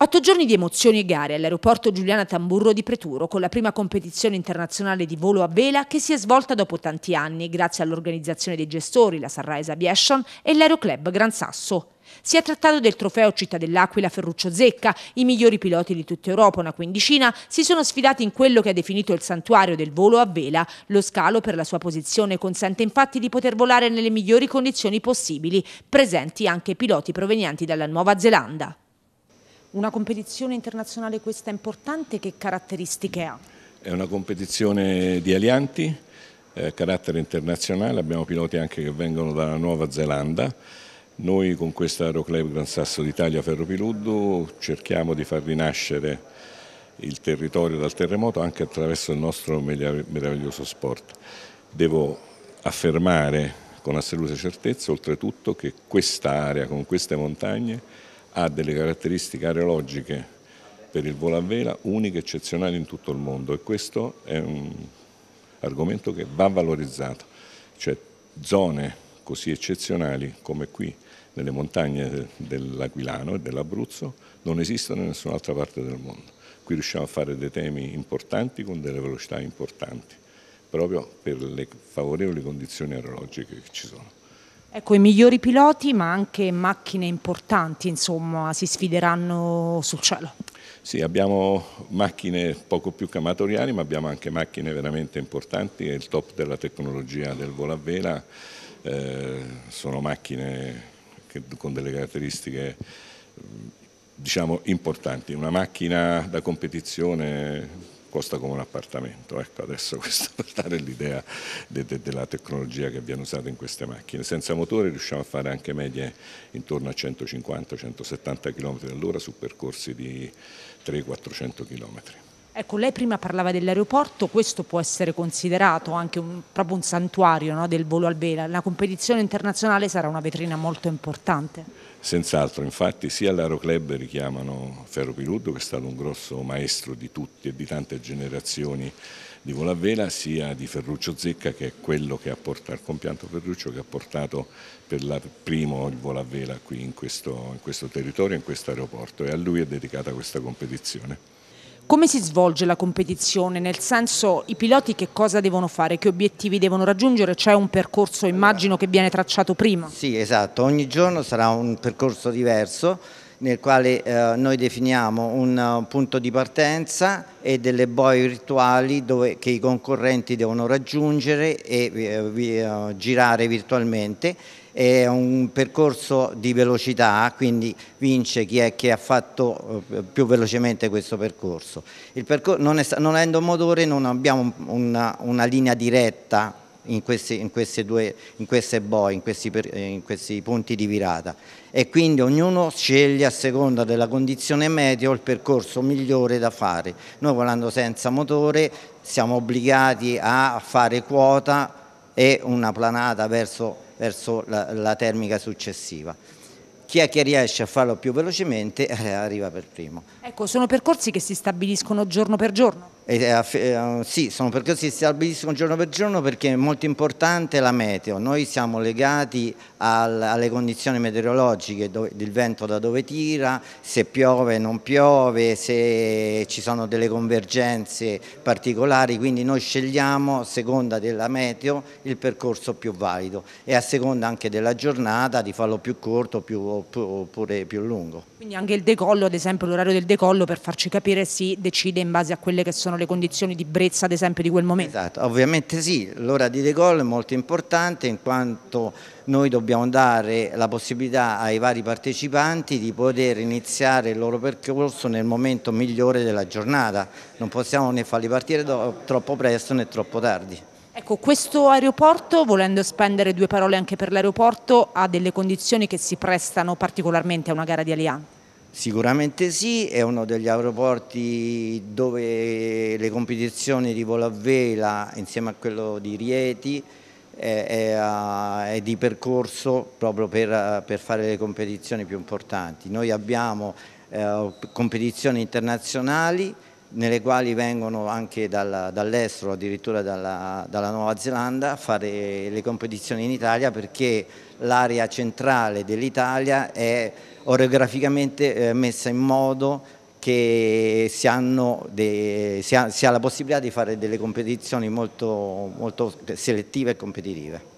Otto giorni di emozioni e gare all'aeroporto Giuliana Tamburro di Preturo con la prima competizione internazionale di volo a vela che si è svolta dopo tanti anni grazie all'organizzazione dei gestori, la Sunrise Aviation e l'Aeroclub Gran Sasso. Si è trattato del trofeo Città dell'Aquila Ferruccio Zecca. I migliori piloti di tutta Europa, una quindicina, si sono sfidati in quello che ha definito il santuario del volo a vela. Lo scalo per la sua posizione consente infatti di poter volare nelle migliori condizioni possibili, presenti anche piloti provenienti dalla Nuova Zelanda. Una competizione internazionale questa importante, che caratteristiche ha? È una competizione di alianti, eh, carattere internazionale, abbiamo piloti anche che vengono dalla Nuova Zelanda. Noi con questo Aeroclub Gran Sasso d'Italia Ferropiluddu cerchiamo di far rinascere il territorio dal terremoto anche attraverso il nostro meraviglioso sport. Devo affermare con assoluta certezza oltretutto che questa area con queste montagne ha delle caratteristiche aerologiche per il volo a vela uniche, e eccezionali in tutto il mondo e questo è un argomento che va valorizzato, cioè zone così eccezionali come qui nelle montagne dell'Aquilano e dell'Abruzzo non esistono in nessun'altra parte del mondo. Qui riusciamo a fare dei temi importanti con delle velocità importanti, proprio per le favorevoli condizioni aerologiche che ci sono. Ecco, i migliori piloti, ma anche macchine importanti, insomma, si sfideranno sul cielo. Sì, abbiamo macchine poco più che amatoriali, ma abbiamo anche macchine veramente importanti è il top della tecnologia del volo a vela. Eh, sono macchine che, con delle caratteristiche diciamo importanti. Una macchina da competizione costa come un appartamento. Ecco, adesso questo per dare l'idea de, de, della tecnologia che viene usata in queste macchine. Senza motore riusciamo a fare anche medie intorno a 150-170 km all'ora su percorsi di 300-400 km. Ecco, lei prima parlava dell'aeroporto, questo può essere considerato anche un, proprio un santuario no, del volo al vela. La competizione internazionale sarà una vetrina molto importante. Senz'altro, infatti sia l'Aeroclub richiamano Ferro Piluto, che è stato un grosso maestro di tutti e di tante generazioni di volo a vela, sia di Ferruccio Zecca che è quello che ha portato, il compianto Ferruccio che ha portato per la, primo il volo a vela qui in questo, in questo territorio, in questo aeroporto e a lui è dedicata questa competizione. Come si svolge la competizione? Nel senso, i piloti che cosa devono fare? Che obiettivi devono raggiungere? C'è un percorso, immagino, che viene tracciato prima? Sì, esatto. Ogni giorno sarà un percorso diverso nel quale eh, noi definiamo un eh, punto di partenza e delle boie virtuali dove, che i concorrenti devono raggiungere e uh, girare virtualmente è un percorso di velocità, quindi vince chi è che ha fatto eh, più velocemente questo percorso. percorso non, è, non, avendo motore non abbiamo una, una linea diretta in, questi, in, queste due, in queste boe, in questi, eh, in questi punti di virata e quindi ognuno sceglie a seconda della condizione meteo il percorso migliore da fare. Noi volando senza motore siamo obbligati a fare quota e una planata verso verso la, la termica successiva chi è che riesce a farlo più velocemente eh, arriva per primo. Ecco, sono percorsi che si stabiliscono giorno per giorno? Eh, sì, sono percorsi che si stabiliscono giorno per giorno perché è molto importante la meteo. Noi siamo legati al, alle condizioni meteorologiche, do, del vento da dove tira, se piove, o non piove, se ci sono delle convergenze particolari, quindi noi scegliamo a seconda della meteo il percorso più valido e a seconda anche della giornata di farlo più corto più, oppure più lungo. Quindi anche il decollo, ad esempio l'orario del decollo per farci capire si decide in base a quelle che sono le condizioni di brezza ad esempio di quel momento. Esatto, ovviamente sì, l'ora di gol è molto importante in quanto noi dobbiamo dare la possibilità ai vari partecipanti di poter iniziare il loro percorso nel momento migliore della giornata, non possiamo né farli partire troppo presto né troppo tardi. Ecco, questo aeroporto, volendo spendere due parole anche per l'aeroporto, ha delle condizioni che si prestano particolarmente a una gara di Alianza. Sicuramente sì, è uno degli aeroporti dove le competizioni di volo a vela insieme a quello di Rieti è, di percorso proprio per, per, fare le competizioni più importanti. Noi abbiamo eh, competizioni internazionali nelle quali vengono anche dall'estero, addirittura dalla, dalla, Nuova Zelanda, a fare le competizioni in Italia perché l'area centrale dell'Italia è oreograficamente eh, messa in modo che si, dei, si, ha, si, ha, la possibilità di fare delle competizioni molto, molto selettive e competitive.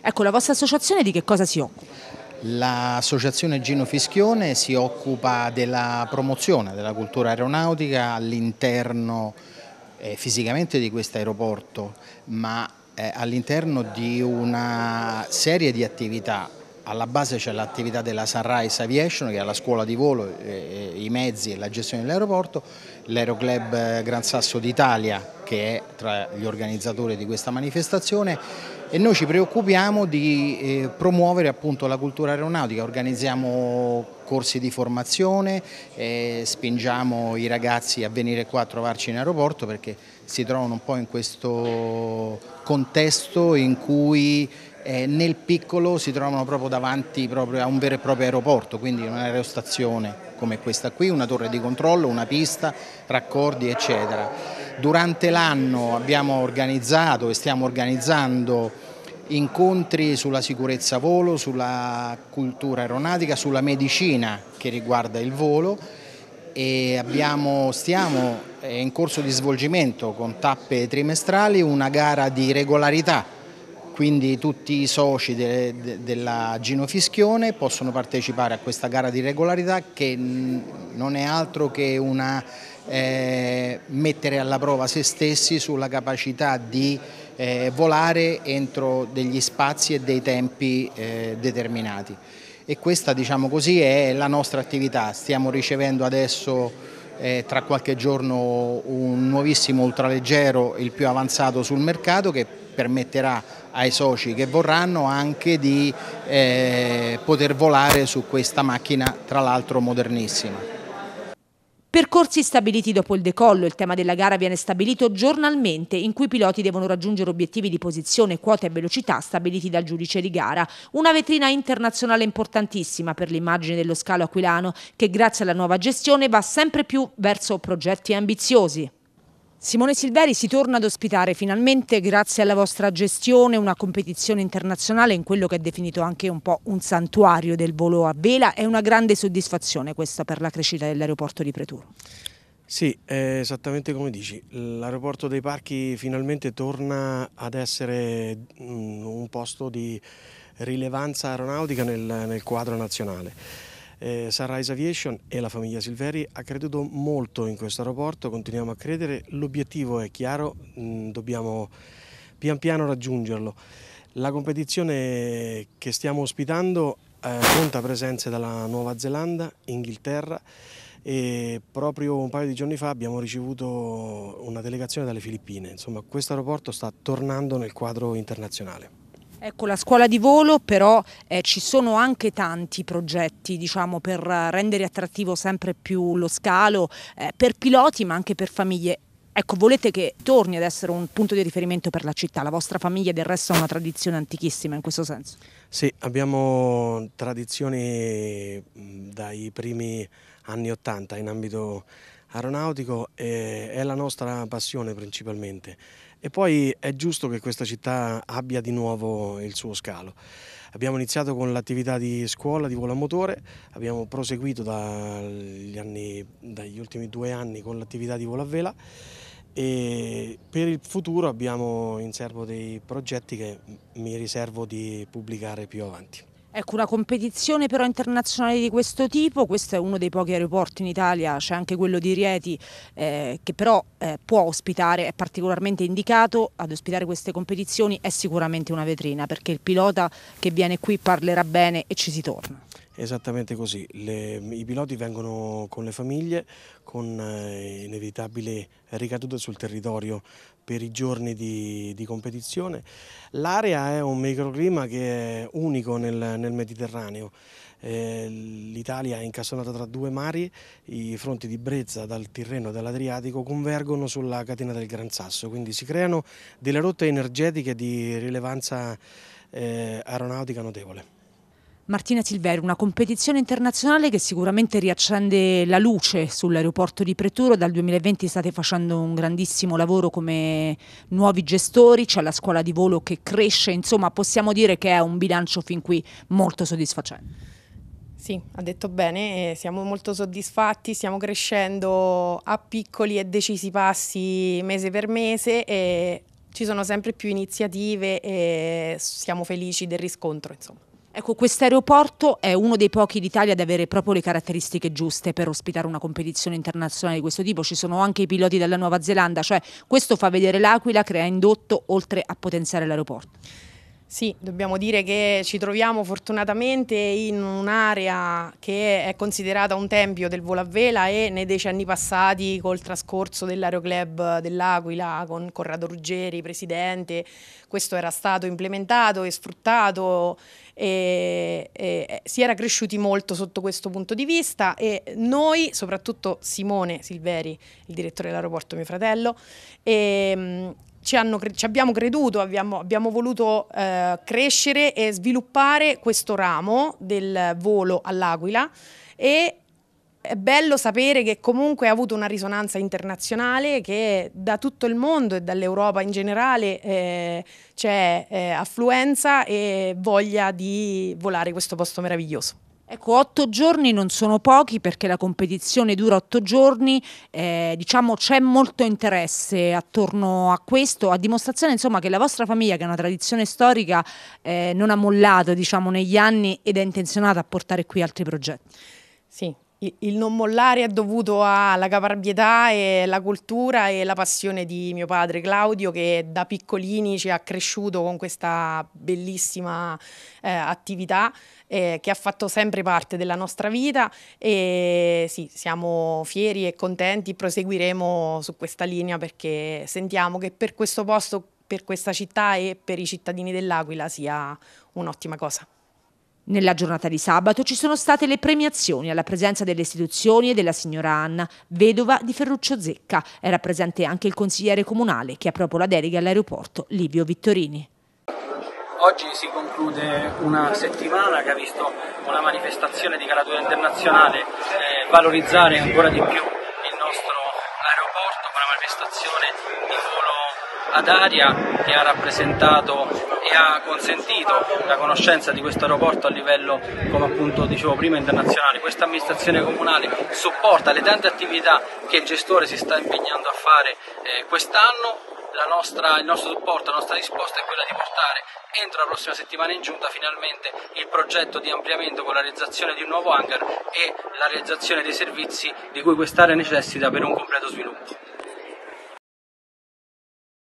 Ecco, la vostra associazione di che cosa si occupa? L'associazione Gino Fischione si occupa della promozione della cultura aeronautica all'interno eh, fisicamente di questo aeroporto, ma eh, all'interno di una serie di attività alla base c'è l'attività della Sunrise Aviation che è la scuola di volo, eh, eh, i mezzi e la gestione dell'aeroporto l'Aeroclub eh, Gran Sasso d'Italia che è tra gli organizzatori di questa manifestazione e noi ci preoccupiamo di eh, promuovere appunto la cultura aeronautica, organizziamo corsi di formazione, eh, spingiamo i ragazzi a venire qua a trovarci in aeroporto perché si trovano un po' in questo contesto in cui eh, nel piccolo si trovano proprio davanti proprio a un vero e proprio aeroporto, quindi un'aerostazione come questa qui, una torre di controllo, una pista, raccordi eccetera. Durante l'anno abbiamo organizzato e stiamo organizzando incontri sulla sicurezza volo, sulla cultura aeronautica, sulla medicina che riguarda il volo e abbiamo, stiamo eh, in corso di svolgimento con tappe trimestrali una gara di regolarità quindi tutti i soci de, de, della Gino Fischione possono partecipare a questa gara di regolarità che non è altro che una, eh, mettere alla prova se stessi sulla capacità di eh, volare entro degli spazi e dei tempi eh, determinati. E questa diciamo così è la nostra attività, stiamo ricevendo adesso eh, tra qualche giorno un nuovissimo ultraleggero, il più avanzato sul mercato, che permetterà ai soci che vorranno anche di eh, poter volare su questa macchina tra l'altro modernissima. Percorsi stabiliti dopo il decollo, il tema della gara viene stabilito giornalmente in cui i piloti devono raggiungere obiettivi di posizione, quota e velocità stabiliti dal giudice di gara. Una vetrina internazionale importantissima per l'immagine dello scalo aquilano che grazie alla nuova gestione va sempre più verso progetti ambiziosi. Simone Silveri si torna ad ospitare finalmente, grazie alla vostra gestione, una competizione internazionale in quello che è definito anche un po' un santuario del volo a vela. È una grande soddisfazione questa per la crescita dell'aeroporto di Preturo. Sì, esattamente come dici, l'aeroporto dei parchi finalmente torna ad essere mm, un posto di rilevanza aeronautica nel, nel quadro nazionale. Eh, Sunrise Aviation e la famiglia Silveri ha creduto molto in questo aeroporto, continuiamo a credere, l'obiettivo è chiaro, mh, mm, dobbiamo pian piano raggiungerlo. La competizione che stiamo ospitando eh, conta presenze dalla Nuova Zelanda, Inghilterra e proprio un paio di giorni fa abbiamo ricevuto una delegazione dalle Filippine. Insomma, questo aeroporto sta tornando nel quadro internazionale. Ecco, la scuola di volo però eh, ci sono anche tanti progetti diciamo, per eh, rendere attrattivo sempre più lo scalo eh, per piloti ma anche per famiglie. Ecco, volete che torni ad essere un punto di riferimento per la città? La vostra famiglia del resto ha una tradizione antichissima in questo senso. Sì, abbiamo tradizioni dai primi anni Ottanta in ambito aeronautico e è la nostra passione principalmente e poi è giusto che questa città abbia di nuovo il suo scalo. Abbiamo iniziato con l'attività di scuola di volo a motore, abbiamo proseguito dagli, anni, dagli ultimi due anni con l'attività di volo a vela e per il futuro abbiamo in serbo dei progetti che mi riservo di pubblicare più avanti. Ecco, una competizione però internazionale di questo tipo, questo è uno dei pochi aeroporti in Italia, c'è anche quello di Rieti, eh, che però eh, può ospitare, è particolarmente indicato ad ospitare queste competizioni, è sicuramente una vetrina, perché il pilota che viene qui parlerà bene e ci si torna. Esattamente così, le, i piloti vengono con le famiglie con eh, inevitabili ricadute sul territorio per i giorni di, di competizione. L'area è un microclima che è unico nel, nel Mediterraneo. Eh, L'Italia è incastonata tra due mari, i fronti di Brezza dal Tirreno e dall'Adriatico convergono sulla catena del Gran Sasso, quindi si creano delle rotte energetiche di rilevanza eh, aeronautica notevole. Martina Silveri, una competizione internazionale che sicuramente riaccende la luce sull'aeroporto di Preturo, dal 2020 state facendo un grandissimo lavoro come nuovi gestori, c'è la scuola di volo che cresce, insomma possiamo dire che è un bilancio fin qui molto soddisfacente. Sì, ha detto bene, eh, siamo molto soddisfatti, stiamo crescendo a piccoli e decisi passi mese per mese e ci sono sempre più iniziative e siamo felici del riscontro, insomma. Ecco, questo aeroporto è uno dei pochi d'Italia ad avere proprio le caratteristiche giuste per ospitare una competizione internazionale di questo tipo. Ci sono anche i piloti della Nuova Zelanda, cioè questo fa vedere l'Aquila, crea indotto oltre a potenziare l'aeroporto. Sì, dobbiamo dire che ci troviamo fortunatamente in un'area che è considerata un tempio del volo a vela e nei decenni passati col trascorso dell'aeroclub dell'Aquila con Corrado Ruggeri, presidente, questo era stato implementato e sfruttato e, e, si era cresciuti molto sotto questo punto di vista e noi, soprattutto Simone Silveri, il direttore dell'aeroporto mio fratello, e, ehm, ci, hanno, ci abbiamo creduto, abbiamo, abbiamo voluto eh, crescere e sviluppare questo ramo del volo all'Aquila e è bello sapere che comunque ha avuto una risonanza internazionale che da tutto il mondo e dall'Europa in generale eh, c'è eh, affluenza e voglia di volare questo posto meraviglioso. Ecco, otto giorni non sono pochi perché la competizione dura otto giorni, eh, diciamo c'è molto interesse attorno a questo, a dimostrazione insomma che la vostra famiglia, che è una tradizione storica, eh, non ha mollato diciamo, negli anni ed è intenzionata a portare qui altri progetti. Sì, il non mollare è dovuto alla caparbietà e la cultura e la passione di mio padre Claudio che da piccolini ci ha cresciuto con questa bellissima eh, attività eh, che ha fatto sempre parte della nostra vita e sì, siamo fieri e contenti, proseguiremo su questa linea perché sentiamo che per questo posto, per questa città e per i cittadini dell'Aquila sia un'ottima cosa. Nella giornata di sabato ci sono state le premiazioni alla presenza delle istituzioni e della signora Anna, vedova di Ferruccio Zecca. Era presente anche il consigliere comunale che ha proprio la delega all'aeroporto, Livio Vittorini. Oggi si conclude una settimana che ha visto una manifestazione di caratura internazionale eh, valorizzare ancora di più il nostro aeroporto una manifestazione di volo ad aria che ha rappresentato abbia consentito la conoscenza di questo aeroporto a livello, come appunto dicevo prima, internazionale. Questa amministrazione comunale supporta le tante attività che il gestore si sta impegnando a fare eh, quest'anno. Nostra, il nostro supporto, la nostra risposta è quella di portare entro la prossima settimana in giunta finalmente il progetto di ampliamento con la realizzazione di un nuovo hangar e la realizzazione dei servizi di cui quest'area necessita per un completo sviluppo.